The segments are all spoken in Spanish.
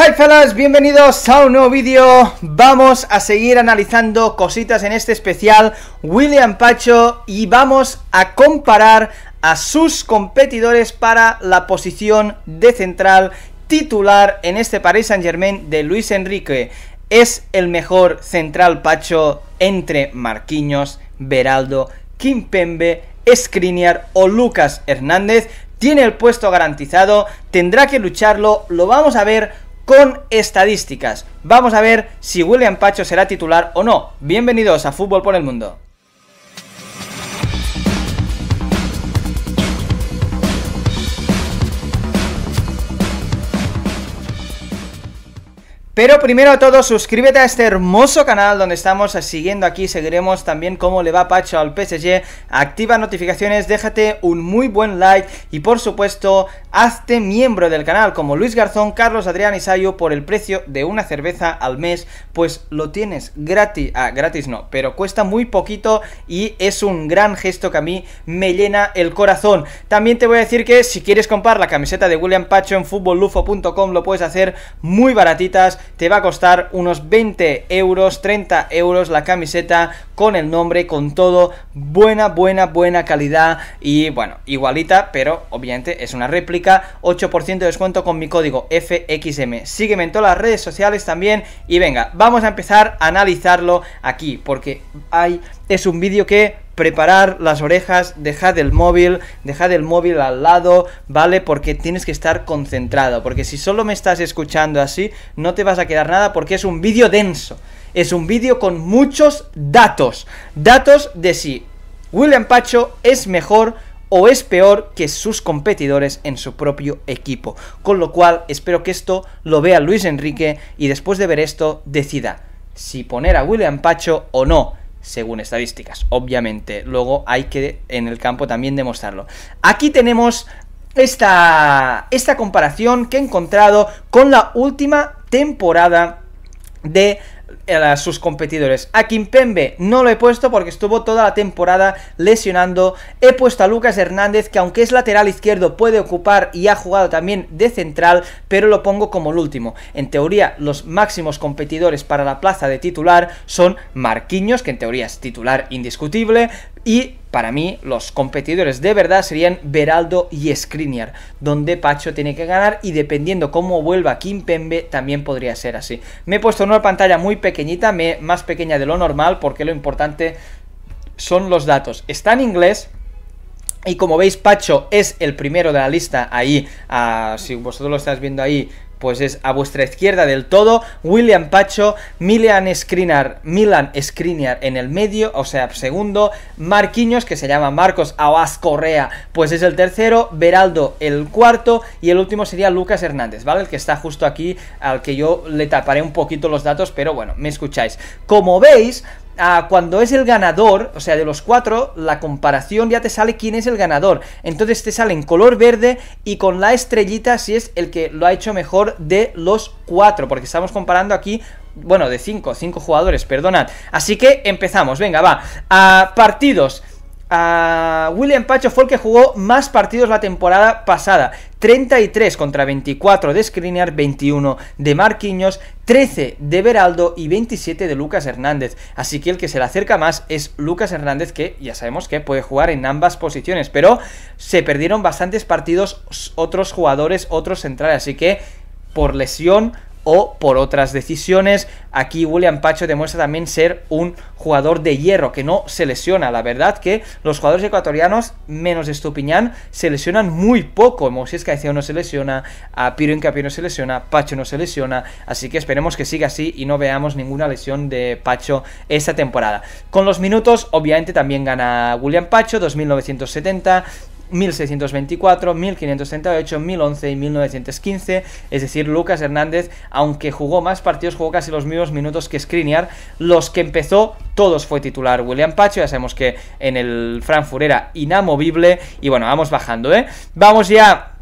Hola fellas, bienvenidos a un nuevo vídeo Vamos a seguir analizando cositas en este especial William Pacho y vamos a comparar a sus competidores para la posición de central titular en este Paris Saint Germain de Luis Enrique Es el mejor central Pacho entre Marquinhos, Beraldo, Kimpembe, Skriniar o Lucas Hernández Tiene el puesto garantizado, tendrá que lucharlo, lo vamos a ver con estadísticas. Vamos a ver si William Pacho será titular o no. Bienvenidos a Fútbol por el Mundo. Pero primero a todos, suscríbete a este hermoso canal donde estamos siguiendo aquí, seguiremos también cómo le va Pacho al PSG, activa notificaciones, déjate un muy buen like y por supuesto, hazte miembro del canal como Luis Garzón, Carlos Adrián y Sayo por el precio de una cerveza al mes, pues lo tienes gratis, ah, gratis no, pero cuesta muy poquito y es un gran gesto que a mí me llena el corazón. También te voy a decir que si quieres comprar la camiseta de William Pacho en futbollufo.com lo puedes hacer muy baratitas te va a costar unos 20 euros, 30 euros la camiseta con el nombre, con todo, buena, buena, buena calidad y bueno, igualita, pero obviamente es una réplica, 8% de descuento con mi código FXM. Sígueme en todas las redes sociales también y venga, vamos a empezar a analizarlo aquí porque hay, es un vídeo que preparar las orejas, dejad el móvil, dejad el móvil al lado, ¿vale? Porque tienes que estar concentrado, porque si solo me estás escuchando así, no te vas a quedar nada porque es un vídeo denso, es un vídeo con muchos datos, datos de si William Pacho es mejor o es peor que sus competidores en su propio equipo. Con lo cual, espero que esto lo vea Luis Enrique y después de ver esto decida si poner a William Pacho o no según estadísticas. Obviamente, luego hay que en el campo también demostrarlo. Aquí tenemos esta, esta comparación que he encontrado con la última temporada de a sus competidores. A Pembe no lo he puesto porque estuvo toda la temporada lesionando. He puesto a Lucas Hernández, que aunque es lateral izquierdo, puede ocupar y ha jugado también de central, pero lo pongo como el último. En teoría, los máximos competidores para la plaza de titular son Marquiños, que en teoría es titular indiscutible, y para mí, los competidores de verdad serían Beraldo y Skriniar, donde Pacho tiene que ganar y dependiendo cómo vuelva Pembe, también podría ser así. Me he puesto una pantalla muy pequeñita, más pequeña de lo normal, porque lo importante son los datos. Está en inglés, y como veis, Pacho es el primero de la lista ahí, ah, si vosotros lo estáis viendo ahí, pues es a vuestra izquierda del todo, William Pacho, Milan Skriniar, Milan Skriniar en el medio, o sea, segundo, Marquinhos, que se llama Marcos Abas Correa, pues es el tercero, Beraldo el cuarto, y el último sería Lucas Hernández, ¿vale? El que está justo aquí, al que yo le taparé un poquito los datos, pero bueno, me escucháis. Como veis, cuando es el ganador, o sea, de los cuatro, la comparación ya te sale quién es el ganador. Entonces te sale en color verde y con la estrellita si es el que lo ha hecho mejor de los cuatro, porque estamos comparando aquí bueno, de cinco 5 jugadores, perdonad. Así que empezamos, venga, va. A partidos. A. William Pacho fue el que jugó más partidos la temporada pasada. 33 contra 24 de Skriniar, 21 de Marquinhos, 13 de Beraldo y 27 de Lucas Hernández. Así que el que se le acerca más es Lucas Hernández, que ya sabemos que puede jugar en ambas posiciones. Pero se perdieron bastantes partidos otros jugadores, otros centrales. Así que por lesión o por otras decisiones. Aquí William Pacho demuestra también ser un jugador de hierro, que no se lesiona. La verdad que los jugadores ecuatorianos, menos Estupiñán, se lesionan muy poco. Moisés Caicedo no se lesiona, a Piro Incapié no se lesiona, Pacho no se lesiona. Así que esperemos que siga así y no veamos ninguna lesión de Pacho esta temporada. Con los minutos, obviamente también gana William Pacho, 2970. 1624, 1538, 1011 y 1915. Es decir, Lucas Hernández, aunque jugó más partidos, jugó casi los mismos minutos que Skriniar. Los que empezó, todos fue titular William Pacho. Ya sabemos que en el Frankfurt era inamovible. Y bueno, vamos bajando, ¿eh? Vamos ya.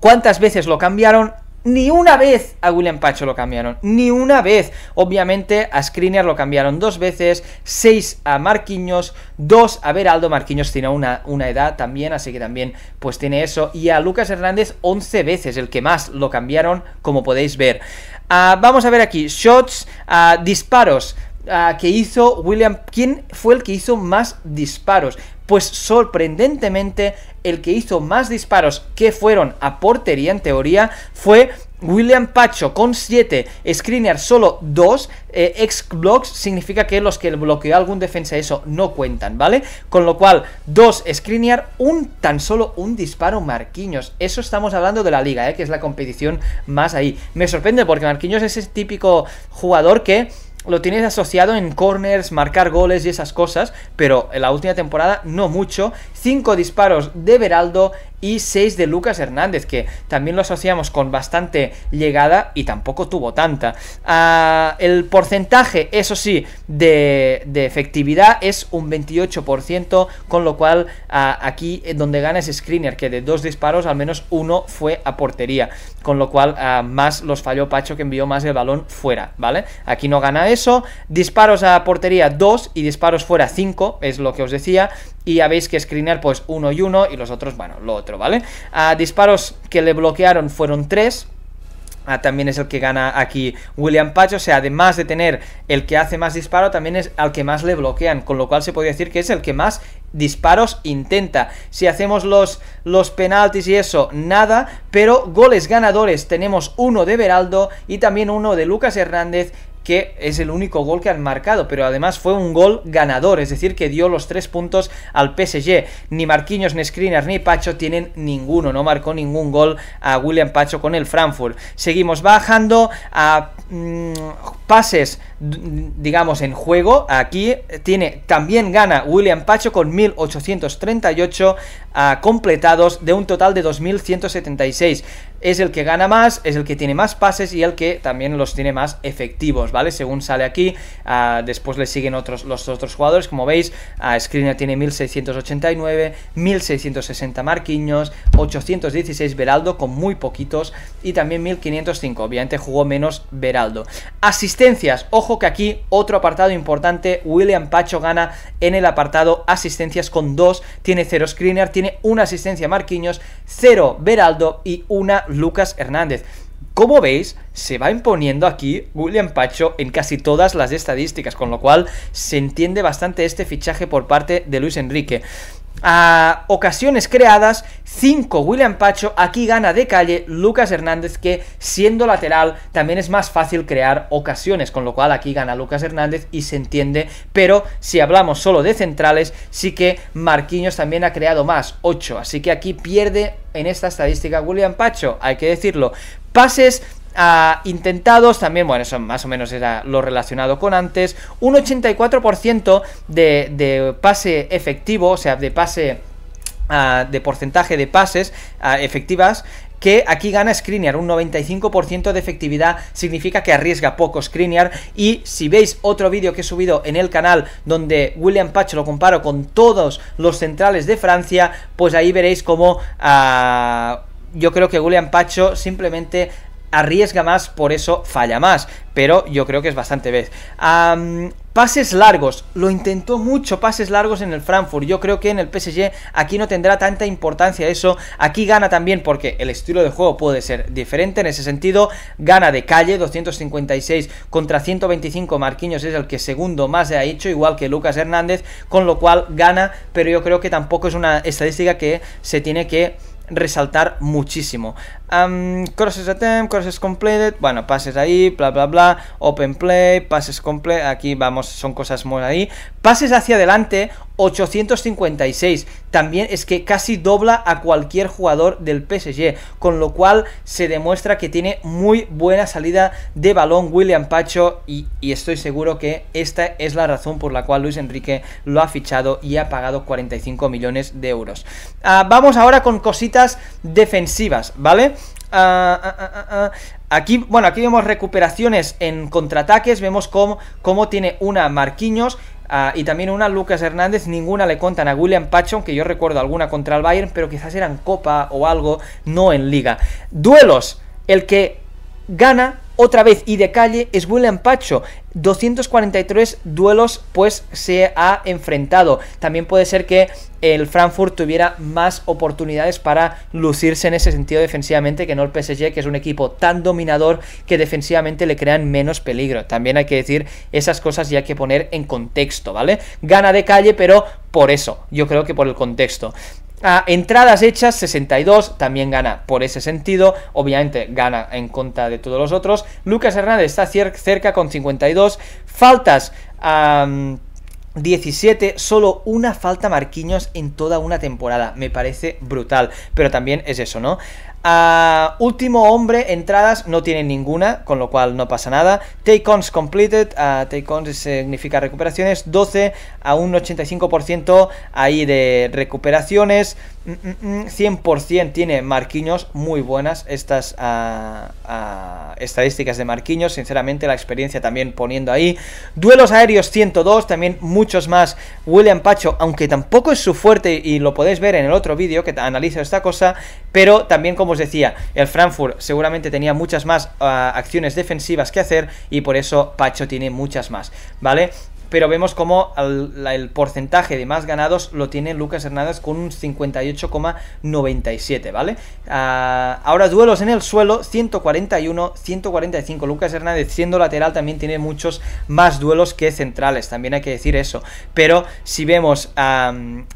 ¿Cuántas veces lo cambiaron? Ni una vez a William Pacho lo cambiaron, ni una vez. Obviamente a Screener lo cambiaron dos veces, seis a Marquinhos, dos a Beraldo. Marquinhos tiene una, una edad también, así que también pues tiene eso. Y a Lucas Hernández 11 veces, el que más lo cambiaron, como podéis ver. Ah, vamos a ver aquí, shots, ah, disparos. Ah, que hizo William, ¿quién fue el que hizo más disparos? pues sorprendentemente el que hizo más disparos que fueron a portería en teoría fue William Pacho con 7, Screener solo 2, eh, ex blocks significa que los que bloqueó algún defensa eso no cuentan, ¿vale? Con lo cual, 2 Screenear, un tan solo un disparo Marquinhos. Eso estamos hablando de la liga, ¿eh? que es la competición más ahí. Me sorprende porque Marquinhos es ese típico jugador que lo tienes asociado en corners, marcar goles y esas cosas, pero en la última temporada no mucho. 5 disparos de Beraldo y 6 de Lucas Hernández, que también lo asociamos con bastante llegada y tampoco tuvo tanta. Ah, el porcentaje, eso sí, de, efectividad es un 28%, con lo cual ah, aquí eh, donde gana es Screener, que de dos disparos al menos uno fue a portería, con lo cual ah, más los falló Pacho que envió más el balón fuera, ¿vale? Aquí no gana eso, disparos a portería 2 y disparos fuera 5, es lo que os decía, y ya que Skriniar pues uno y uno y los otros, bueno, lo otro, ¿vale? A disparos que le bloquearon fueron tres ah, también es el que gana aquí William Pacho, o sea, además de tener el que hace más disparo, también es al que más le bloquean, con lo cual se podría decir que es el que más disparos intenta. Si hacemos los, los penaltis y eso, nada, pero goles ganadores tenemos uno de Beraldo y también uno de Lucas Hernández que es el único gol que han marcado, pero además fue un gol ganador, es decir, que dio los tres puntos al PSG. Ni Marquinhos, ni Screeners ni Pacho tienen ninguno, no marcó ningún gol a William Pacho con el Frankfurt. Seguimos bajando a mm, pases, digamos, en juego. Aquí tiene, también gana William Pacho con 1838 ah, completados de un total de 2176 es el que gana más, es el que tiene más pases y el que también los tiene más efectivos, ¿vale? Según sale aquí, ah, después le siguen otros, los otros jugadores, como veis, ah, Screener tiene 1689, 1660 Marquinhos, 816 Beraldo con muy poquitos y también 1505, obviamente jugó menos Beraldo. Asistencias, ojo que aquí otro apartado importante, William Pacho gana en el apartado asistencias con 2, tiene 0 screener tiene una asistencia Marquinhos, 0 Beraldo y una Lucas Hernández. Como veis, se va imponiendo aquí William Pacho en casi todas las estadísticas, con lo cual se entiende bastante este fichaje por parte de Luis Enrique a ocasiones creadas, 5 William Pacho, aquí gana de calle Lucas Hernández que siendo lateral también es más fácil crear ocasiones, con lo cual aquí gana Lucas Hernández y se entiende, pero si hablamos solo de centrales, sí que Marquinhos también ha creado más, 8, así que aquí pierde en esta estadística William Pacho, hay que decirlo. Pases intentados, también, bueno, eso más o menos era lo relacionado con antes, un 84% de, pase efectivo, o sea, de pase... Ah, de porcentaje de pases ah, efectivas que aquí gana Skriniar, un 95% de efectividad, significa que arriesga poco Skriniar, y si veis otro vídeo que he subido en el canal donde William Pacho lo comparo con todos los centrales de Francia, pues ahí veréis cómo... Ah, yo creo que William Pacho simplemente arriesga más, por eso falla más. Pero yo creo que es bastante vez. pases largos. Lo intentó mucho, pases largos en el Frankfurt. Yo creo que en el PSG aquí no tendrá tanta importancia eso. Aquí gana también porque el estilo de juego puede ser diferente. En ese sentido, gana de calle 256 contra 125. Marquinhos es el que segundo más se ha hecho, igual que Lucas Hernández. Con lo cual gana, pero yo creo que tampoco es una estadística que se tiene que resaltar muchísimo. Um, crosses attempt, crosses completed, bueno, pases ahí, bla bla bla, open play, pases complete, aquí vamos, son cosas muy ahí. Pases hacia adelante 856. También es que casi dobla a cualquier jugador del PSG, con lo cual se demuestra que tiene muy buena salida de balón William Pacho y, estoy seguro que esta es la razón por la cual Luis Enrique lo ha fichado y ha pagado 45 millones de euros. Ah, vamos ahora con cositas defensivas, ¿vale? Ah, ah, aquí, bueno, aquí vemos recuperaciones en contraataques, vemos cómo, cómo tiene una Marquinhos Ah, y también una Lucas Hernández, ninguna le contan a William Pachon, que yo recuerdo alguna contra el Bayern, pero quizás eran Copa o algo, no en Liga. Duelos, el que gana otra vez y de calle es William Pacho. 243 duelos pues se ha enfrentado. También puede ser que el Frankfurt tuviera más oportunidades para lucirse en ese sentido defensivamente que no el PSG, que es un equipo tan dominador que defensivamente le crean menos peligro. También hay que decir esas cosas y hay que poner en contexto, ¿vale? Gana de calle, pero por eso, yo creo que por el contexto entradas hechas, 62, también gana por ese sentido, obviamente gana en contra de todos los otros. Lucas Hernández está cerca con 52, faltas a... 17, solo una falta Marquinhos en toda una temporada. Me parece brutal. Pero también es eso, ¿no? Ah, último hombre, entradas no tiene ninguna, con lo cual no pasa nada. Take-ons completed, ah, take-ons significa recuperaciones, 12 a un 85% ahí de recuperaciones. 100% mm, mm, mm, tiene marquiños muy buenas estas ah, estadísticas de marquiños sinceramente la experiencia también poniendo ahí. Duelos aéreos 102, también muchos más. William Pacho, aunque tampoco es su fuerte y lo podéis ver en el otro vídeo que analizo esta cosa, pero también como decía, el Frankfurt seguramente tenía muchas más ah, acciones defensivas que hacer y por eso Pacho tiene muchas más, ¿vale? pero vemos como el, porcentaje de más ganados lo tiene Lucas Hernández con un 58,97, ¿vale? Ah, ahora duelos en el suelo, 141, 145. Lucas Hernández siendo lateral también tiene muchos más duelos que centrales, también hay que decir eso. Pero si vemos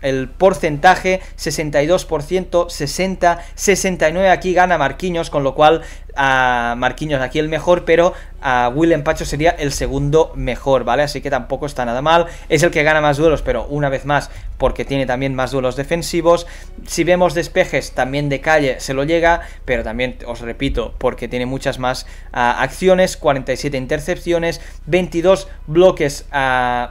el porcentaje, 62%, 60, 69, aquí gana Marquinhos, con lo cual a ah, Marquinhos aquí el mejor, pero a Willem Pacho sería el segundo mejor, ¿vale? Así que tampoco está nada mal. Es el que gana más duelos, pero una vez más, porque tiene también más duelos defensivos. Si vemos despejes, también de calle se lo llega, pero también, os repito, porque tiene muchas más ah, acciones, 47 intercepciones, 22 bloques,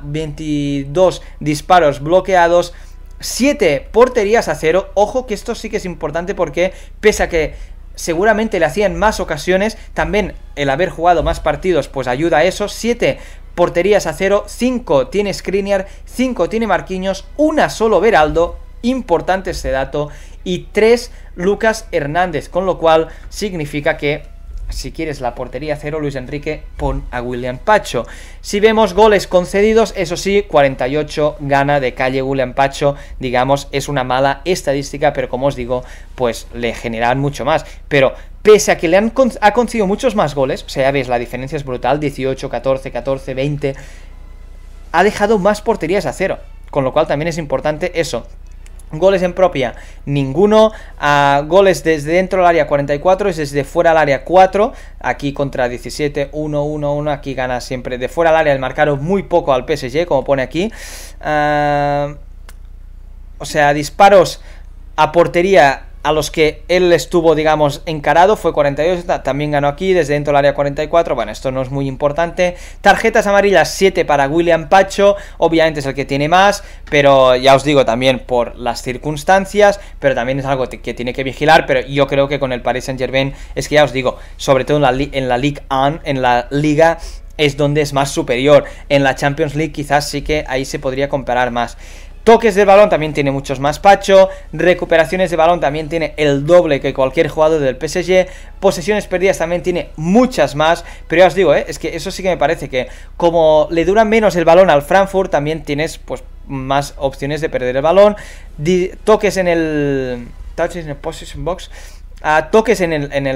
22 ah, disparos bloqueados. 7 porterías a cero. Ojo que esto sí que es importante porque pese a que seguramente le hacían más ocasiones, también el haber jugado más partidos pues ayuda a eso, Siete porterías a cero Cinco tiene Skriniar, 5 tiene Marquinhos, una solo Beraldo, importante este dato, y tres Lucas Hernández, con lo cual significa que si quieres la portería cero, Luis Enrique, pon a William Pacho. Si vemos goles concedidos, eso sí, 48 gana de calle William Pacho, digamos, es una mala estadística, pero como os digo, pues le generan mucho más. Pero pese a que le han ha concedido muchos más goles, o sea, ya veis, la diferencia es brutal, 18, 14, 14, 20, ha dejado más porterías a cero, con lo cual también es importante eso Goles en propia, ninguno. goles desde dentro del área 44 es desde fuera del área 4. Aquí contra 17, 1, 1, 1. Aquí gana siempre. De fuera del área el marcaron muy poco al PSG, como pone aquí. Ah, o sea, disparos a portería a los que él estuvo, digamos, encarado, fue 42, también ganó aquí, desde dentro del área 44, bueno, esto no es muy importante. Tarjetas amarillas 7 para William Pacho, obviamente es el que tiene más, pero ya os digo también por las circunstancias, pero también es algo que tiene que vigilar, pero yo creo que con el Paris Saint Germain, es que ya os digo, sobre todo en la, en la Ligue 1, en la Liga es donde es más superior. En la Champions League quizás sí que ahí se podría comparar más. Toques de balón también tiene muchos más Pacho, recuperaciones de balón también tiene el doble que cualquier jugador del PSG, posesiones perdidas también tiene muchas más, pero ya os digo, ¿eh? es que eso sí que me parece que como le dura menos el balón al Frankfurt, también tienes pues más opciones de perder el balón, toques en el touches en el possession box toques en el, en,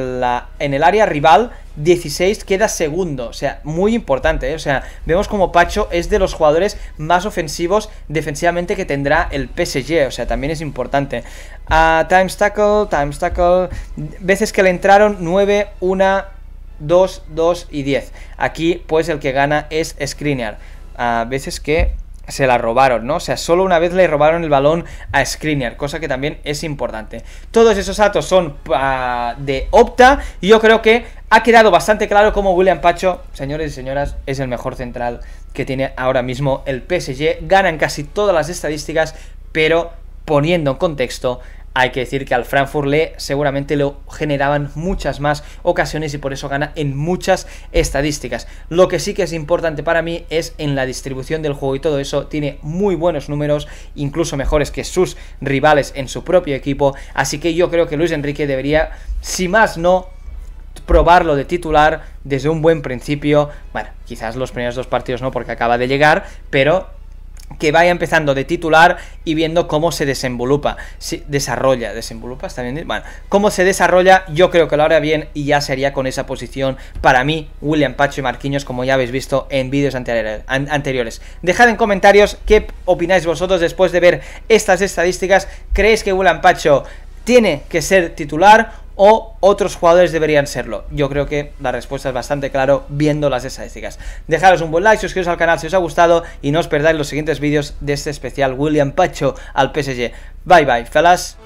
el, área rival, 16 queda segundo. O sea, muy importante. ¿eh? O sea, vemos como Pacho es de los jugadores más ofensivos defensivamente que tendrá el PSG. O sea, también es importante. a time tackle, time tackle. Veces que le entraron 9, 1, 2, 2 y 10. Aquí, pues, el que gana es Screener. A veces que se la robaron, ¿no? O sea, solo una vez le robaron el balón a Skriniar, cosa que también es importante. Todos esos datos son ah, de Opta y yo creo que ha quedado bastante claro cómo William Pacho, señores y señoras, es el mejor central que tiene ahora mismo el PSG. Ganan casi todas las estadísticas, pero poniendo en contexto hay que decir que al Frankfurt le seguramente lo generaban muchas más ocasiones y por eso gana en muchas estadísticas. Lo que sí que es importante para mí es en la distribución del juego y todo eso tiene muy buenos números, incluso mejores que sus rivales en su propio equipo, así que yo creo que Luis Enrique debería, si más no, probarlo de titular desde un buen principio. Bueno, quizás los primeros dos partidos no porque acaba de llegar, pero que vaya empezando de titular y viendo cómo se desenvolupa, se desarrolla, desenvolupa, también. bueno, cómo se desarrolla, yo creo que lo hará bien y ya sería con esa posición para mí, William Pacho y Marquinhos, como ya habéis visto en vídeos anteriores. Dejad en comentarios qué opináis vosotros después de ver estas estadísticas, ¿creéis que William Pacho tiene que ser titular o otros jugadores deberían serlo? Yo creo que la respuesta es bastante claro viendo las estadísticas. Dejaros un buen like, suscribiros al canal si os ha gustado y no os perdáis los siguientes vídeos de este especial William Pacho al PSG. Bye bye, fellas.